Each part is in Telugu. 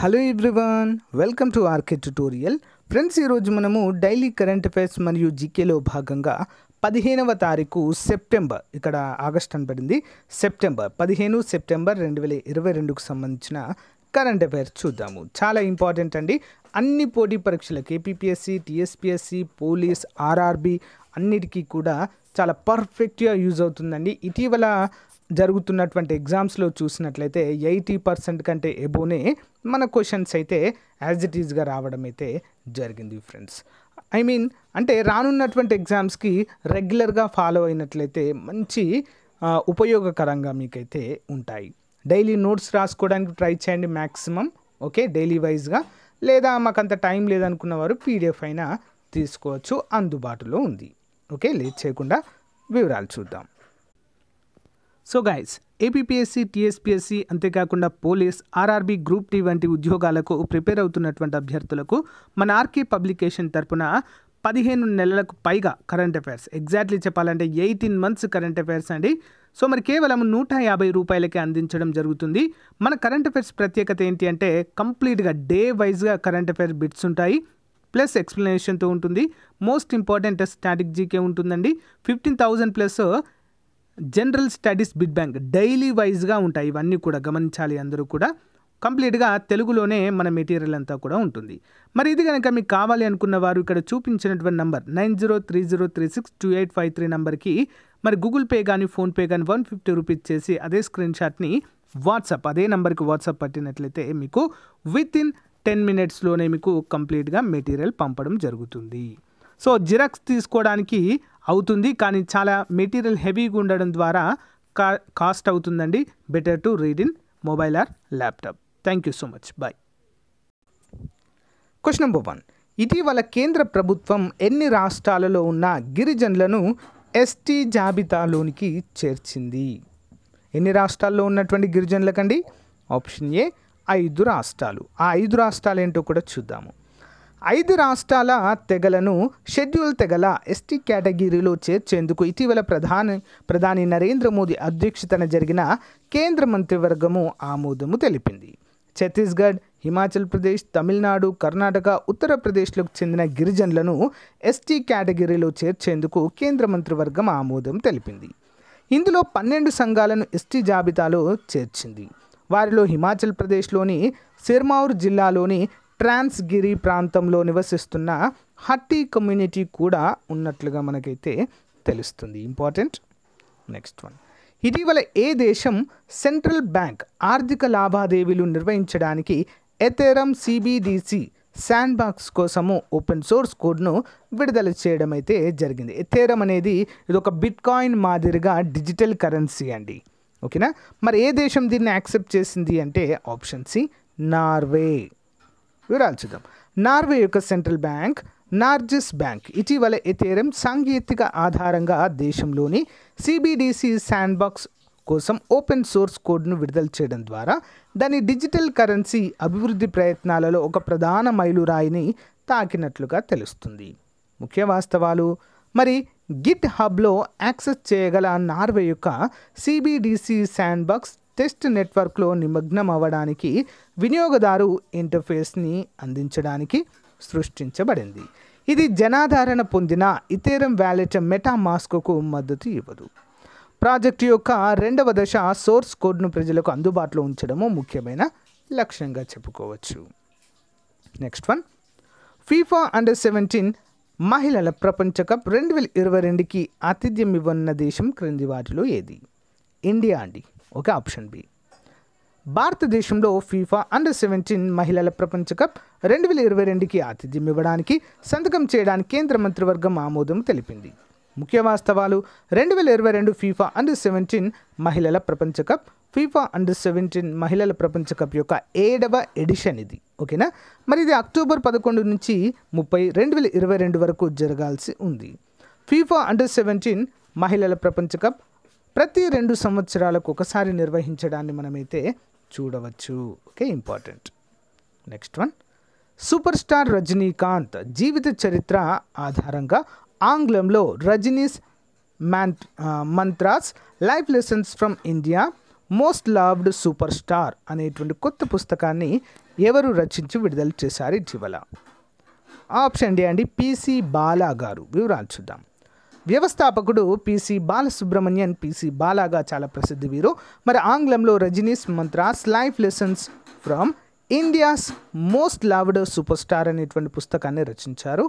Hello everyone welcome to RK tutorial friends ఈరోజు మనము డైలీ కరెంట్ అఫైర్స్ మరియు జీకేలో భాగంగా పదిహేనవ తారీఖు సెప్టెంబర్ ఇక్కడ ఆగస్ట్ అని పడింది సెప్టెంబర్ పదిహేను సెప్టెంబర్ రెండు వేల ఇరవై రెండుకు సంబంధించిన కరెంట్ అఫైర్స్ చూద్దాము చాలా ఇంపార్టెంట్ అండి అన్ని పోటీ పరీక్షలకు ఏపీపీఎస్సి టీఎస్పీఎస్సి పోలీస్ ఆర్ఆర్బి అన్నిటికీ కూడా చాలా పర్ఫెక్ట్గా యూజ్ అవుతుందండి ఇటీవల జరుగుతున్నటువంటి ఎగ్జామ్స్లో చూసినట్లయితే ఎయిటీ పర్సెంట్ కంటే ఎబోనే మన క్వశ్చన్స్ అయితే యాజ్ ఇట్ ఈజ్గా రావడం అయితే జరిగింది ఫ్రెండ్స్ ఐ మీన్ అంటే రానున్నటువంటి ఎగ్జామ్స్కి రెగ్యులర్గా ఫాలో అయినట్లయితే మంచి ఉపయోగకరంగా మీకైతే ఉంటాయి డైలీ నోట్స్ రాసుకోవడానికి ట్రై చేయండి మ్యాక్సిమం ఓకే డైలీ వైజ్గా లేదా మాకు అంత టైం లేదనుకున్న వారు పీడిఎఫ్ అయినా తీసుకోవచ్చు అందుబాటులో ఉంది ఓకే లేట్ చేయకుండా వివరాలు చూద్దాం సో గైస్ ఏపీపీఎస్సీ టీఎస్పీఎస్సీ అంతేకాకుండా పోలీస్ ఆర్ఆర్బీ గ్రూప్ టీ వంటి ఉద్యోగాలకు ప్రిపేర్ అవుతున్నటువంటి అభ్యర్థులకు మన ఆర్కే పబ్లికేషన్ తరపున పదిహేను నెలలకు పైగా కరెంట్ అఫైర్స్ ఎగ్జాక్ట్లీ చెప్పాలంటే ఎయిటీన్ మంత్స్ కరెంట్ అఫైర్స్ అండి సో మరి కేవలం నూట యాభై రూపాయలకే అందించడం జరుగుతుంది మన కరెంట్ అఫైర్స్ ప్రత్యేకత ఏంటి అంటే కంప్లీట్గా డే వైజ్గా కరెంట్ అఫైర్స్ బిట్స్ ఉంటాయి ప్లస్ ఎక్స్ప్లెనేషన్తో ఉంటుంది మోస్ట్ ఇంపార్టెంట్ స్ట్రాటజీకే ఉంటుందండి fifteen thousand plus general studies bit bank daily వైజ్గా ఉంటాయి ఇవన్నీ కూడా గమనించాలి అందరూ కూడా కంప్లీట్గా తెలుగులోనే మన మెటీరియల్ అంతా కూడా ఉంటుంది మరి ఇది కనుక మీకు కావాలి అనుకున్న వారు ఇక్కడ చూపించినటువంటి number nine zero three zero three six two eight five three నెంబర్కి మరి గూగుల్ పే కానీ ఫోన్పే కానీ వన్ ఫిఫ్టీ రూపీస్ చేసి అదే స్క్రీన్ షాట్ని వాట్సాప్ అదే నెంబర్కి వాట్సాప్ పట్టినట్లయితే మీకు విత్ ఇన్ టెన్ మినిట్స్లోనే మీకు కంప్లీట్గా మెటీరియల్ పంపడం జరుగుతుంది సో జిరాక్స్ తీసుకోవడానికి అవుతుంది కానీ చాలా మెటీరియల్ హెవీగా ఉండడం ద్వారా కా కాస్ట్ అవుతుందండి better to read in mobile or laptop thank you so much bye question number one ఇటీవల కేంద్ర ప్రభుత్వం ఎన్ని రాష్ట్రాలలో ఉన్న గిరిజనులను ఎస్టీ జాబితాలోనికి చేర్చింది ఎన్ని రాష్ట్రాల్లో ఉన్నటువంటి గిరిజనులకండి ఆప్షన్ ఏ ఐదు రాష్ట్రాలు ఆ ఐదు రాష్ట్రాలు ఏంటో కూడా చూద్దాము ఐదు రాష్ట్రాల తెగలను షెడ్యూల్ తెగల ఎస్టీ కేటగిరీలో చేర్చేందుకు ఇటీవల ప్రధాని ప్రధాని నరేంద్ర మోదీ అధ్యక్షతన జరిగిన కేంద్ర మంత్రివర్గము ఆమోదము తెలిపింది ఛత్తీస్గఢ్ హిమాచల్ ప్రదేశ్ తమిళనాడు కర్ణాటక ఉత్తరప్రదేశ్లకు చెందిన గిరిజనులను ఎస్టీ కేటగిరీలో చేర్చేందుకు కేంద్ర మంత్రివర్గం ఆమోదం తెలిపింది ఇందులో పన్నెండు సంఘాలను ఎస్టీ జాబితాలో చేర్చింది వారిలో హిమాచల్ ప్రదేశ్లోని సిర్మౌర్ జిల్లాలోని ట్రాన్స్గిరి ప్రాంతంలో నివసిస్తున్న హట్టీ కమ్యూనిటీ కూడా ఉన్నట్లుగా మనకైతే తెలుస్తుంది ఇంపార్టెంట్ నెక్స్ట్ వన్ ఇటీవల ఏ దేశం సెంట్రల్ బ్యాంక్ ఆర్థిక లావాదేవీలు నిర్వహించడానికి ఎథెరమ్ సిబిడిసి శాండ్ బాక్స్ కోసము ఓపెన్ సోర్స్ కోడ్ను విడుదల చేయడం అయితే జరిగింది ఎథేరం అనేది ఇది ఒక బిట్కాయిన్ మాదిరిగా డిజిటల్ కరెన్సీ అండి ఓకేనా మరి ఏ దేశం దీన్ని యాక్సెప్ట్ చేసింది అంటే ఆప్షన్ సి నార్వే వివరాలు చూద్దాం నార్వే యొక్క సెంట్రల్ బ్యాంక్ నార్జిస్ బ్యాంక్ ఇటీవల ఎథేరం సాంకేతిక ఆధారంగా దేశంలోని సిబిడిసి శాండ్బాక్స్ కోసం ఓపెన్ సోర్స్ కోడ్ను విడుదల చేయడం ద్వారా దాని డిజిటల్ కరెన్సీ అభివృద్ధి ప్రయత్నాలలో ఒక ప్రధాన మైలురాయిని తాకినట్లుగా తెలుస్తుంది ముఖ్య వాస్తవాలు మరి గిట్ హబ్లో యాక్సెస్ చేయగల నార్వే యొక్క సిబిడిసి శాండ్బాక్స్ టెస్ట్ నెట్వర్క్లో నిమగ్నం అవ్వడానికి వినియోగదారు ఇంటర్ఫేస్ని అందించడానికి సృష్టించబడింది ఇది జనాధారణ పొందిన ఇథేరం వ్యాలెట్ మెటామాస్క్కు మద్దతు ఇవ్వదు ప్రాజెక్టు యొక్క రెండవ దశ సోర్స్ కోడ్ను ప్రజలకు అందుబాటులో ఉంచడము ముఖ్యమైన లక్ష్యంగా చెప్పుకోవచ్చు next one FIFA under seventeen మహిళల ప్రపంచ కప్ రెండు వేల ఇరవై రెండుకి ఆతిథ్యం ఇవ్వన్న దేశం క్రింది వాటిలో ఏది ఇండియా అండి ఓకే ఆప్షన్ బి భారతదేశంలో ఫీఫా అండర్ సెవెంటీన్ మహిళల ప్రపంచ కప్ రెండు వేల ఇరవై రెండుకి ఆతిథ్యం ఇవ్వడానికి సంతకం చేయడానికి కేంద్ర మంత్రివర్గం ఆమోదం తెలిపింది ముఖ్య వాస్తవాలు రెండు వేల ఇరవై రెండు ఫీఫా అండర్ సెవెంటీన్ మహిళల ప్రపంచ కప్ ఫీఫా అండర్ సెవెంటీన్ మహిళల ప్రపంచ కప్ యొక్క ఏడవ ఎడిషన్ ఇది ఓకేనా మరి ఇది అక్టోబర్ పదకొండు నుంచి ముప్పై రెండు వేల ఇరవై రెండు వరకు జరగాల్సి ఉంది ఫీఫా అండర్ సెవెంటీన్ మహిళల ప్రపంచ కప్ ప్రతి రెండు సంవత్సరాలకు ఒకసారి నిర్వహించడాన్ని మనమైతే చూడవచ్చు okay important next one superstar Rajinikanth జీవిత చరిత్ర ఆధారంగా ఆంగ్లంలో Rajini's man mantras life lessons from India most loved superstar అనేటువంటి కొత్త పుస్తకాన్ని ఎవరు రచించి విడుదల చేశారు ఇటీవల ఆప్షన్ డి అండి పిసి బాలా గారు వివరాలు చూద్దాం వ్యవస్థాపకుడు పిసి బాలసుబ్రహ్మణ్యన్ పిసి బాలాగా చాలా ప్రసిద్ధి వీరు మరి ఆంగ్లంలో Rajini's mantras life lessons from India's most loved superstar అనేటువంటి పుస్తకాన్ని రచించారు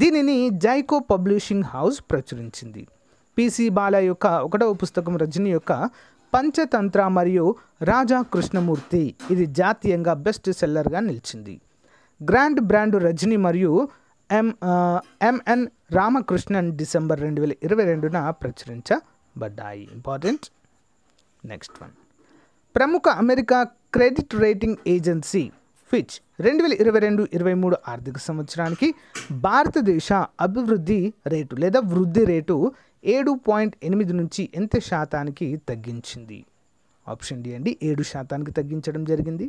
దీనిని జైకో పబ్లిషింగ్ హౌస్ ప్రచురించింది పిసి బాల యొక్క ఒకటవ పుస్తకం రజని యొక్క పంచతంత్ర మరియు రాజా కృష్ణమూర్తి ఇది జాతీయంగా బెస్ట్ సెల్లర్గా నిలిచింది గ్రాండ్ బ్రాండ్ రజని మరియు ఎం ఎంఎన్ రామకృష్ణన్ డిసెంబర్ రెండు వేల ఇరవై రెండున ప్రచురించబడ్డాయి ఇంపార్టెంట్ నెక్స్ట్ వన్ ప్రముఖ America credit rating agency Fitch రెండు వేల ఇరవై రెండు ఇరవై మూడు ఆర్థిక సంవత్సరానికి భారతదేశ అభివృద్ధి రేటు లేదా వృద్ధి రేటు ఏడు పాయింట్ ఎనిమిది నుంచి ఎంత శాతానికి తగ్గించింది ఆప్షన్ డి అండి ఏడు శాతానికి తగ్గించడం జరిగింది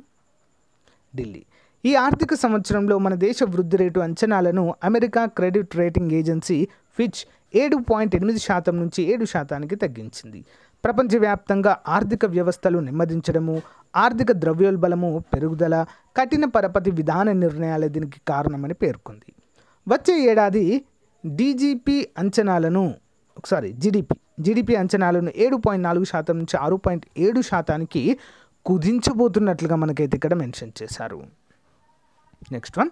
ఢిల్లీ ఈ ఆర్థిక సంవత్సరంలో మన దేశ వృద్ధి రేటు అంచనాలను America credit rating agency Fitch ఏడు పాయింట్ ఎనిమిది శాతం నుంచి ఏడు శాతానికి తగ్గించింది ప్రపంచవ్యాప్తంగా ఆర్థిక వ్యవస్థలు నెమ్మదించడము ఆర్థిక ద్రవ్యోల్బలము పెరుగుదల కఠిన పరపతి విధాన నిర్ణయాల దీనికి కారణమని పేర్కొంది వచ్చే ఏడాది డీజీపీ అంచనాలను సారీ జిడిపి జిడిపి అంచనాలను ఏడు పాయింట్ నాలుగు శాతం నుంచి ఆరు పాయింట్ ఏడు శాతానికి కుదించబోతున్నట్లుగా మనకైతే ఇక్కడ మెన్షన్ చేశారు నెక్స్ట్ వన్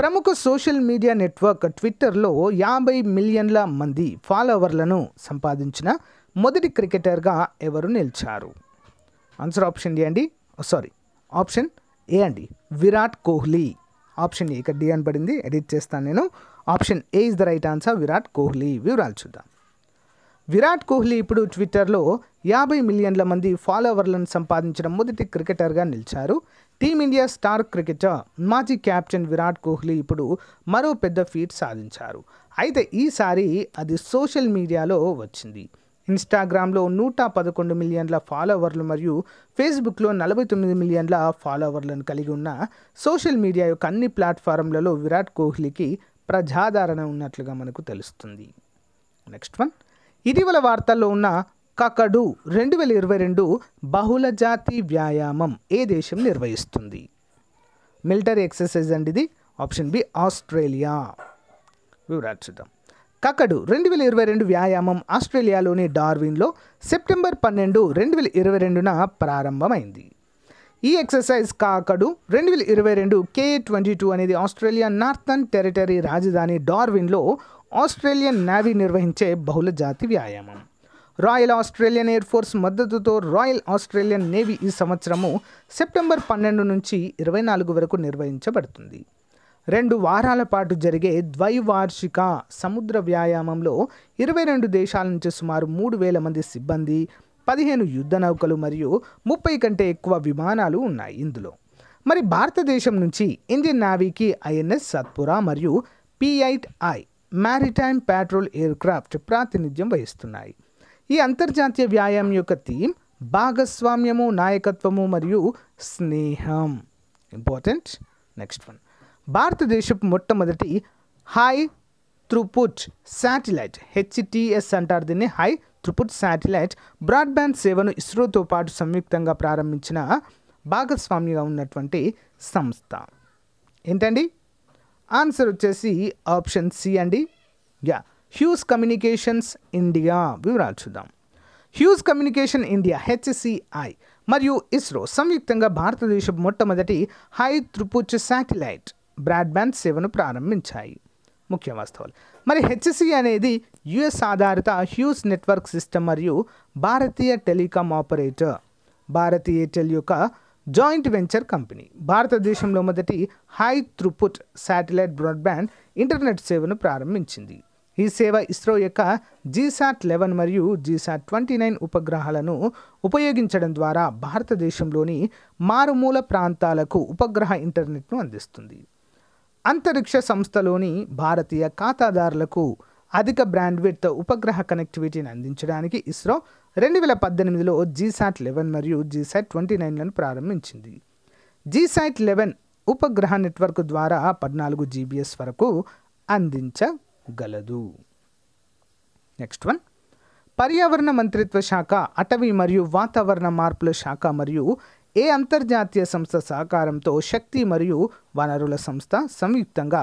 ప్రముఖ సోషల్ మీడియా నెట్వర్క్ ట్విట్టర్లో యాభై మిలియన్ల మంది ఫాలోవర్లను సంపాదించిన మొదటి క్రికెటర్గా ఎవరు నిలిచారు ఆన్సర్ ఆప్షన్ ఏ అండి సారీ ఆప్షన్ ఏ అండి విరాట్ కోహ్లీ ఆప్షన్ ఏ ఇక్కడ డి అని పడింది ఎడిట్ చేస్తాను నేను option A is the right answer Virat Kohli వివరాలు చూద్దాం విరాట్ కోహ్లీ ఇప్పుడు ట్విట్టర్లో యాభై మిలియన్ల మంది ఫాలోవర్లను సంపాదించిన మొదటి క్రికెటర్గా నిలిచారు టీమిండియా స్టార్ క్రికెటర్ మాజీ కెప్టెన్ విరాట్ కోహ్లీ ఇప్పుడు మరో పెద్ద ఫీట్ సాధించారు అయితే ఈసారి అది సోషల్ మీడియాలో వచ్చింది ఇన్స్టాగ్రామ్లో నూట పదకొండు మిలియన్ల ఫాలోవర్లు మరియు ఫేస్బుక్లో నలభై తొమ్మిది మిలియన్ల ఫాలోవర్లను కలిగి ఉన్న సోషల్ మీడియా యొక్క అన్ని ప్లాట్ఫారంలలో విరాట్ కోహ్లీకి ప్రజాదరణ ఉన్నట్లుగా మనకు తెలుస్తుంది నెక్స్ట్ వన్ ఇటీవల వార్తల్లో ఉన్న కకడు రెండు వేల ఇరవై రెండు బహుళ జాతి వ్యాయామం ఏ దేశం నిర్వహిస్తుంది మిలిటరీ ఎక్సర్సైజ్ అండి ఇది ఆప్షన్ బి ఆస్ట్రేలియా వివరాలు చూద్దాం కకడు రెండు వేల ఇరవై రెండు వ్యాయామం ఆస్ట్రేలియాలోని డార్విన్లో సెప్టెంబర్ పన్నెండు రెండు వేల ఇరవై రెండున ప్రారంభమైంది ఈ ఎక్సర్సైజ్ కాకడు రెండు వేల ఇరవై రెండు కే ట్వంటీ టూ అనేది ఆస్ట్రేలియా నార్థన్ టెరిటరీ రాజధాని డార్విన్లో ఆస్ట్రేలియన్ నావీ నిర్వహించే బహుళ జాతి వ్యాయామం రాయల్ ఆస్ట్రేలియన్ ఎయిర్ ఫోర్స్ మద్దతుతో రాయల్ ఆస్ట్రేలియన్ నేవీ ఈ సంవత్సరము సెప్టెంబర్ పన్నెండు నుంచి ఇరవై నాలుగు వరకు నిర్వహించబడుతుంది రెండు వారాల పాటు జరిగే ద్వైవార్షిక సముద్ర వ్యాయామంలో ఇరవై రెండు దేశాల నుంచి సుమారు మూడు వేల మంది సిబ్బంది పదిహేను యుద్ధ నౌకలు మరియు ముప్పై కంటే ఎక్కువ విమానాలు ఉన్నాయి ఇందులో మరి భారతదేశం నుంచి ఇండియన్ నావీకి ఐఎన్ఎస్ సత్పురా మరియు పిఐట్ ఐ మ్యారిటైమ్ ప్యాట్రోల్ ఎయిర్క్రాఫ్ట్ ప్రాతినిధ్యం వహిస్తున్నాయి ఈ అంతర్జాతీయ వ్యాయామం యొక్క థీమ్ భాగస్వామ్యము నాయకత్వము మరియు స్నేహం ఇంపార్టెంట్ నెక్స్ట్ వన్ భారతదేశపు మొట్టమొదటి హై త్రుపుట్ శాటిలైట్ హెచ్టిఎస్ అంటారు దీన్ని హై త్రుపుట్ శాటిలైట్ బ్రాడ్బ్యాండ్ సేవను ఇస్రోతో పాటు సంయుక్తంగా ప్రారంభించిన భాగస్వామ్యంగా ఉన్నటువంటి సంస్థ ఏంటండి ఆన్సర్ వచ్చేసి ఆప్షన్ సి అండి యా హ్యూస్ కమ్యూనికేషన్స్ ఇండియా వివరాలు చూద్దాం హ్యూస్ కమ్యూనికేషన్ ఇండియా హెచ్సిఐ మరియు ఇస్రో సంయుక్తంగా భారతదేశం మొట్టమొదటి హై త్రుపుచ్ శాటిలైట్ బ్రాడ్బ్యాండ్ సేవను ప్రారంభించాయి ముఖ్య వాస్తవాలు మరి హెచ్సి అనేది యుఎస్ ఆధారిత హ్యూస్ నెట్వర్క్ సిస్టమ్ మరియు భారతీయ టెలికాం ఆపరేటర్ భారతీయ ఎయిర్టెల్ యొక్క జాయింట్ వెంచర్ కంపెనీ భారతదేశంలో మొదటి high throughput satellite broadband internet సేవను ప్రారంభించింది ఈ సేవ ఇస్రో యొక్క జీశాట్ లెవెన్ మరియు జీశాట్ ట్వంటీ నైన్ ఉపగ్రహాలను ఉపయోగించడం ద్వారా భారతదేశంలోని మారుమూల ప్రాంతాలకు ఉపగ్రహ ఇంటర్నెట్ను అందిస్తుంది అంతరిక్ష సంస్థలోని భారతీయ ఖాతాదారులకు అధిక బ్రాండ్విడ్త్ ఉపగ్రహ కనెక్టివిటీని అందించడానికి ఇస్రో రెండు వేల పద్దెనిమిదిలో జీశాట్ లెవెన్ మరియు జీశాట్ ట్వంటీ నైన్లను ప్రారంభించింది జీశాట్ లెవెన్ ఉపగ్రహ నెట్వర్క్ ద్వారా పద్నాలుగు జీబీఎస్ వరకు అందించ గలదు నెక్స్ట్ వన్ పర్యావరణ మంత్రిత్వ శాఖ అటవీ మరియు వాతావరణ మార్పుల శాఖ మరియు ఏ అంతర్జాతీయ సంస్థ సహకారంతో శక్తి మరియు వనరుల సంస్థ సంయుక్తంగా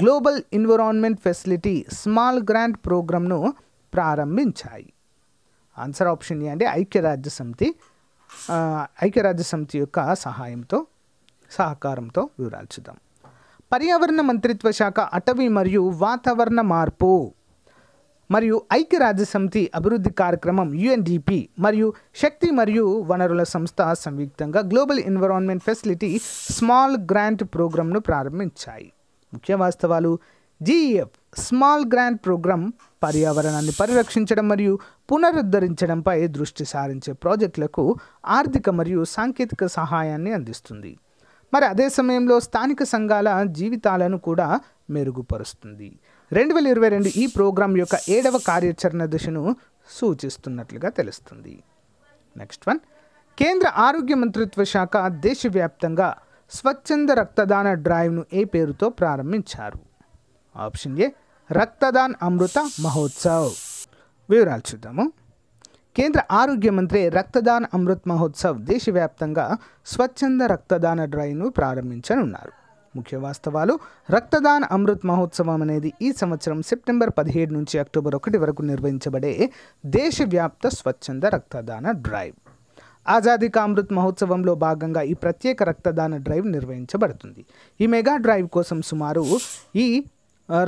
global environment facility small grant ప్రోగ్రామ్ను ప్రారంభించాయి ఆన్సర్ ఆప్షన్ ఏ అంటే ఐక్యరాజ్య సమితి ఐక్యరాజ్య సమితి యొక్క సహాయంతో సహకారంతో వివరాలు పర్యావరణ మంత్రిత్వ శాఖ అటవీ మరియు వాతావరణ మార్పు మరియు ఐక్యరాజ్యసమితి అభివృద్ధి కార్యక్రమం యుఎన్డిపి మరియు శక్తి మరియు వనరుల సంస్థ సంయుక్తంగా global environment facility small grant ప్రోగ్రాంను ప్రారంభించాయి ముఖ్య వాస్తవాలు జీఈఎఫ్ స్మాల్ గ్రాంట్ ప్రోగ్రాం పర్యావరణాన్ని పరిరక్షించడం మరియు పునరుద్ధరించడంపై దృష్టి సారించే ప్రాజెక్టులకు ఆర్థిక మరియు సాంకేతిక సహాయాన్ని అందిస్తుంది మరి అదే సమయంలో స్థానిక సంఘాల జీవితాలను కూడా మెరుగుపరుస్తుంది రెండు వేల ఇరవై రెండు ఈ ప్రోగ్రాం యొక్క ఏడవ కార్యాచరణ దశను సూచిస్తున్నట్లుగా తెలుస్తుంది నెక్స్ట్ వన్ కేంద్ర ఆరోగ్య మంత్రిత్వ శాఖ దేశవ్యాప్తంగా స్వచ్ఛంద రక్తదాన డ్రైవ్ను ఏ పేరుతో ప్రారంభించారు ఆప్షన్ ఏ రక్తదాన్ అమృత మహోత్సవ్ వివరాలు చూద్దాము కేంద్ర ఆరోగ్య మంత్రి రక్తదాన అమృత్ మహోత్సవ్ దేశవ్యాప్తంగా స్వచ్ఛంద రక్తదాన డ్రైవ్ను ప్రారంభించనున్నారు ముఖ్య వాస్తవాలు రక్తదాన అమృత్ మహోత్సవం అనేది ఈ సంవత్సరం సెప్టెంబర్ పదిహేడు నుంచి అక్టోబర్ ఒకటి వరకు నిర్వహించబడే దేశవ్యాప్త స్వచ్ఛంద రక్తదాన డ్రైవ్ ఆజాదీ కా అమృత్ మహోత్సవంలో భాగంగా ఈ ప్రత్యేక రక్తదాన డ్రైవ్ నిర్వహించబడుతుంది ఈ మెగా డ్రైవ్ కోసం సుమారు ఈ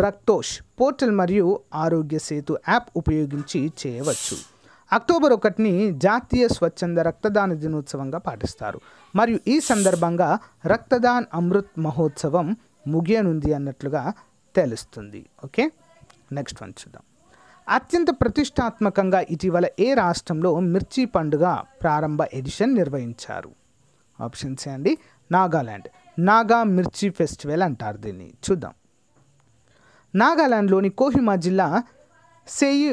రక్తోష్ పోర్టల్ మరియు ఆరోగ్య సేతు యాప్ ఉపయోగించి చేయవచ్చు అక్టోబర్ ఒకటిని జాతీయ స్వచ్ఛంద రక్తదాన దినోత్సవంగా పాటిస్తారు మరియు ఈ సందర్భంగా రక్తదాన్ అమృత్ మహోత్సవం ముగియనుంది అన్నట్లుగా తెలుస్తుంది ఓకే నెక్స్ట్ వన్ చూద్దాం అత్యంత ప్రతిష్టాత్మకంగా ఇటీవల ఏ రాష్ట్రంలో మిర్చి పండుగ ప్రారంభ ఎడిషన్ నిర్వహించారు ఆప్షన్స్ అండి నాగాల్యాండ్ నాగా మిర్చి ఫెస్టివల్ అంటారు దీన్ని చూద్దాం నాగాల్యాండ్లోని కోహిమా జిల్లా సేయి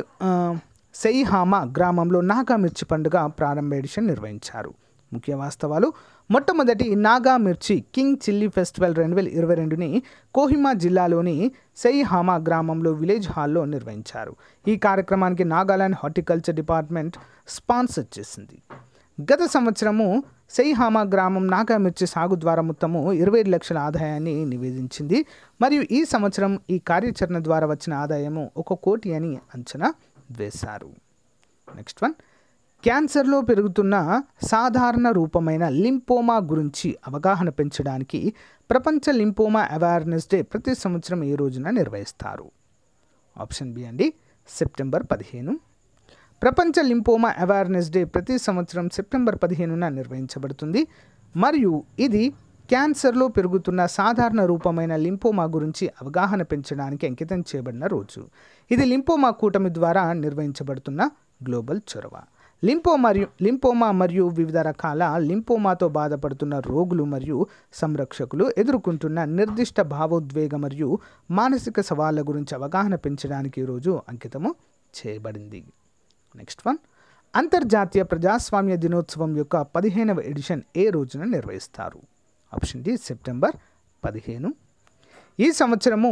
సెయిహామా గ్రామంలో నాగా మిర్చి పండుగ ప్రారంభ ఎడిషన్ నిర్వహించారు ముఖ్య వాస్తవాలు మొట్టమొదటి నాగా మిర్చి కింగ్ చిల్లీ ఫెస్టివల్ రెండు వేల ఇరవై రెండుని కోహిమా జిల్లాలోని సెయిహామా గ్రామంలో విలేజ్ హాల్లో నిర్వహించారు ఈ కార్యక్రమానికి నాగాలాండ్ హార్టికల్చర్ డిపార్ట్మెంట్ స్పాన్సర్ చేసింది గత సంవత్సరము సెయిహామా గ్రామం నాగా మిర్చి సాగు ద్వారా మొత్తము ఇరవై లక్షల ఆదాయాన్ని నివేదించింది మరియు ఈ సంవత్సరం ఈ కార్యాచరణ ద్వారా వచ్చిన ఆదాయము ఒక కోటి అని అంచనా వేశారు నెక్స్ట్ వన్ క్యాన్సర్లో పెరుగుతున్న సాధారణ రూపమైన లింపోమా గురించి అవగాహన పెంచడానికి ప్రపంచ లింపోమా అవేర్నెస్ డే ప్రతి సంవత్సరం ఏ రోజున నిర్వహిస్తారు ఆప్షన్ బి అండి సెప్టెంబర్ పదిహేను ప్రపంచ లింపోమా అవేర్నెస్ డే ప్రతి సంవత్సరం సెప్టెంబర్ పదిహేనున నిర్వహించబడుతుంది మరియు ఇది క్యాన్సర్లో పెరుగుతున్న సాధారణ రూపమైన లింపోమా గురించి అవగాహన పెంచడానికి అంకితం చేయబడిన రోజు ఇది లింపోమా కూటమి ద్వారా నిర్వహించబడుతున్న గ్లోబల్ చొరవ లింపో మరియు లింపోమా మరియు వివిధ రకాల లింపోమాతో బాధపడుతున్న రోగులు మరియు సంరక్షకులు ఎదుర్కొంటున్న నిర్దిష్ట భావోద్వేగ మరియు మానసిక సవాళ్ళ గురించి అవగాహన పెంచడానికి ఈరోజు అంకితము చేయబడింది నెక్స్ట్ వన్ అంతర్జాతీయ ప్రజాస్వామ్య దినోత్సవం యొక్క పదిహేనవ ఎడిషన్ ఏ రోజున నిర్వహిస్తారు ఆప్షన్ డి సెప్టెంబర్ పదిహేను ఈ సంవత్సరము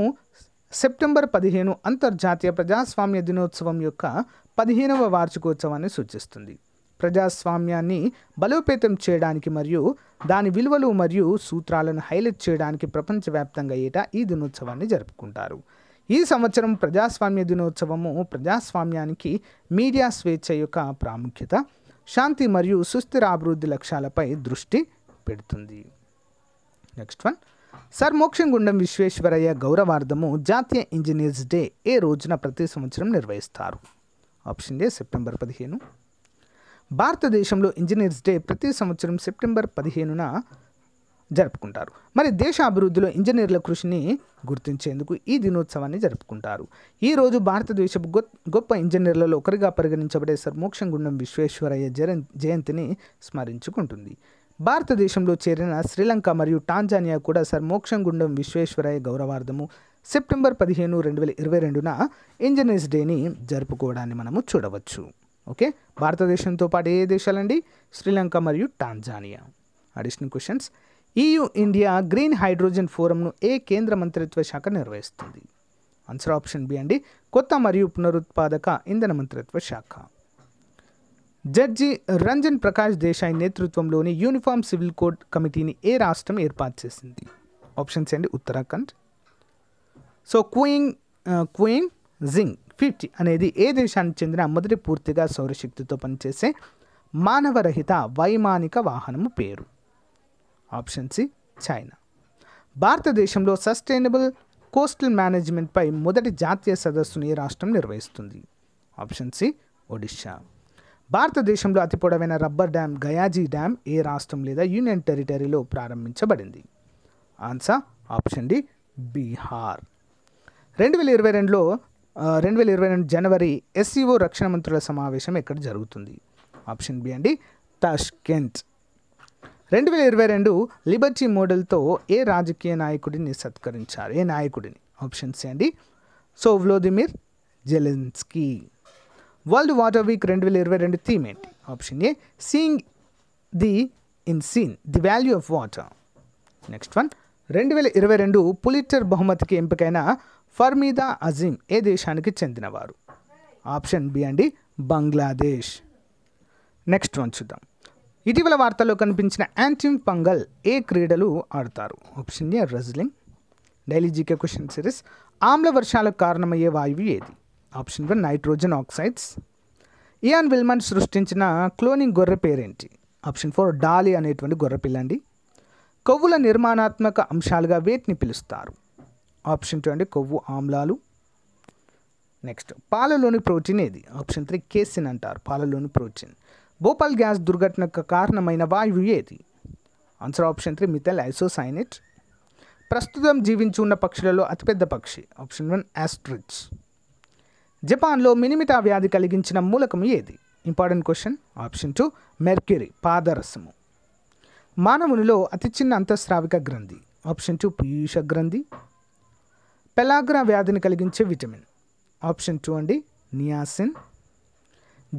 సెప్టెంబర్ పదిహేను అంతర్జాతీయ ప్రజాస్వామ్య దినోత్సవం యొక్క పదిహేనవ వార్షికోత్సవాన్ని సూచిస్తుంది ప్రజాస్వామ్యాన్ని బలోపేతం చేయడానికి మరియు దాని విలువలు మరియు సూత్రాలను హైలైట్ చేయడానికి ప్రపంచవ్యాప్తంగా ఏటా ఈ దినోత్సవాన్ని జరుపుకుంటారు ఈ సంవత్సరం ప్రజాస్వామ్య దినోత్సవము ప్రజాస్వామ్యానికి మీడియా స్వేచ్ఛ యొక్క ప్రాముఖ్యత శాంతి మరియు సుస్థిర అభివృద్ధి లక్ష్యాలపై దృష్టి పెడుతుంది next one sir Mokshagundam Visvesvaraya గౌరవార్థము జాతీయ ఇంజనీర్స్ డే ఏ రోజున ప్రతి సంవత్సరం నిర్వహిస్తారు ఆప్షన్ ఏ సెప్టెంబర్ పదిహేను భారతదేశంలో ఇంజనీర్స్ డే ప్రతి సంవత్సరం సెప్టెంబర్ పదిహేనున జరుపుకుంటారు మరి దేశ అభివృద్ధిలో ఇంజనీర్ల కృషిని గుర్తించేందుకు ఈ దినోత్సవాన్ని జరుపుకుంటారు ఈరోజు భారతదేశపు గొప్ప ఇంజనీర్లలో ఒకరిగా పరిగణించబడే సర్ మోక్షంగుండం విశ్వేశ్వరయ్య జయంతిని స్మరించుకుంటుంది భారతదేశంలో చేరిన శ్రీలంక మరియు టాంజానియా కూడా సర్ మోక్షంగుండం విశ్వేశ్వరయ్య గౌరవార్థము సెప్టెంబర్ పదిహేను రెండు వేల ఇరవై రెండున ఇంజనీర్స్ డేని జరుపుకోవడాన్ని మనము చూడవచ్చు ఓకే భారతదేశంతో పాటు ఏ దేశాలండి శ్రీలంక మరియు Tanzania additional questions EU India green hydrogen ఫోరంను ఏ కేంద్ర మంత్రిత్వ శాఖ నిర్వహిస్తుంది ఆన్సర్ ఆప్షన్ బి అండి కొత్త మరియు పునరుత్పాదక ఇంధన మంత్రిత్వ శాఖ జడ్జి రంజన్ ప్రకాష్ దేశాయ్ నేతృత్వంలోని యూనిఫామ్ సివిల్ కోడ్ కమిటీని ఏ రాష్ట్రం ఏర్పాటు చేసింది ఆప్షన్స్ ఏంటి ఉత్తరాఖండ్ సో క్వీన్ క్వీన్ జింగ్ ఫిఫ్టీ అనేది ఏ దేశానికి చెందిన మొదటి పూర్తిగా సౌరశక్తితో పనిచేసే మానవరహిత వైమానిక వాహనము పేరు ఆప్షన్ సి చైనా భారతదేశంలో సస్టైనబుల్ కోస్టల్ మేనేజ్మెంట్పై మొదటి జాతీయ సదస్సును ఏ రాష్ట్రం నిర్వహిస్తుంది ఆప్షన్ సి ఒడిషా భారతదేశంలో అతి పొడవైన రబ్బర్ డ్యామ్ గయాజీ డ్యామ్ ఏ రాష్ట్రం లేదా యూనియన్ టెరిటరీలో ప్రారంభించబడింది ఆన్సర్ ఆప్షన్ డి బీహార్ రెండు వేల ఇరవై రెండులో రెండు వేల ఇరవై రెండు జనవరి ఎస్సీఓ రక్షణ మంత్రుల సమావేశం ఎక్కడ జరుగుతుంది ఆప్షన్ బి అండి తష్కెంట్ రెండు వేల ఇరవై రెండు లిబర్టీ మోడల్తో ఏ రాజకీయ నాయకుడిని సత్కరించారు ఏ నాయకుడిని ఆప్షన్ సి అండి so Volodymyr Zelenskyy world water week రెండు వేల ఇరవై రెండు థీమ్ ఏంటి option A seeing the in seen the value of water next one రెండు వేల ఇరవై రెండు పులిటర్ బహుమతికి ఎంపికైన ఫర్మీదా అజీమ్ ఏ దేశానికి చెందినవారు ఆప్షన్ బి అండి బంగ్లాదేశ్ నెక్స్ట్ వన్ చూద్దాం ఇటీవల వార్తల్లో కనిపించిన యాంటీమ్ పంగల్ ఏ క్రీడలు ఆడతారు option A wrestling daily GK question series ఆమ్ల వర్షాలకు కారణమయ్యే వాయువు ఏది option one nitrogen oxides Ian Wilmut సృష్టించిన క్లోనింగ్ గొర్రె పేరేంటి ఆప్షన్ ఫోర్ డాలి అనేటువంటి గొర్రె పిల్లండి కొవ్వుల నిర్మాణాత్మక అంశాలుగా వేటిని పిలుస్తారు ఆప్షన్ టూ అండి కొవ్వు ఆమ్లాలు నెక్స్ట్ పాలలోని ప్రోటీన్ ఏది ఆప్షన్ త్రీ కేసిన్ అంటారు పాలలోని ప్రోటీన్ భోపాల్ గ్యాస్ దుర్ఘటనకు కారణమైన వాయువు ఏది answer option three methyl isocyanate ప్రస్తుతం జీవించి ఉన్న పక్షులలో అతిపెద్ద పక్షి ఆప్షన్ వన్ యాస్ట్రిచ్ జపాన్లో మినిమిటా వ్యాధి కలిగించిన మూలకం ఏది important question option two mercury పాదరసము మానవునిలో అతి చిన్న అంతఃస్రావిక గ్రంథి ఆప్షన్ టూ పీయూష గ్రంథి పెలాగ్రా వ్యాధిని కలిగించే విటమిన్ ఆప్షన్ టూ అండి నియాసిన్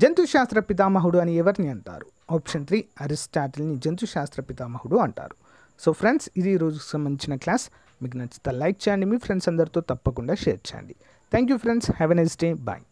జంతుశాస్త్ర పితామహుడు అని ఎవరిని అంటారు ఆప్షన్ త్రీ అరిస్టాటిల్ని జంతుశాస్త్ర పితామహుడు అంటారు సో ఫ్రెండ్స్ ఇది ఈరోజుకు సంబంధించిన క్లాస్ మీకు నచ్చితే లైక్ చేయండి మీ ఫ్రెండ్స్ అందరితో తప్పకుండా షేర్ చేయండి Thank you friends. Have a nice day. Bye.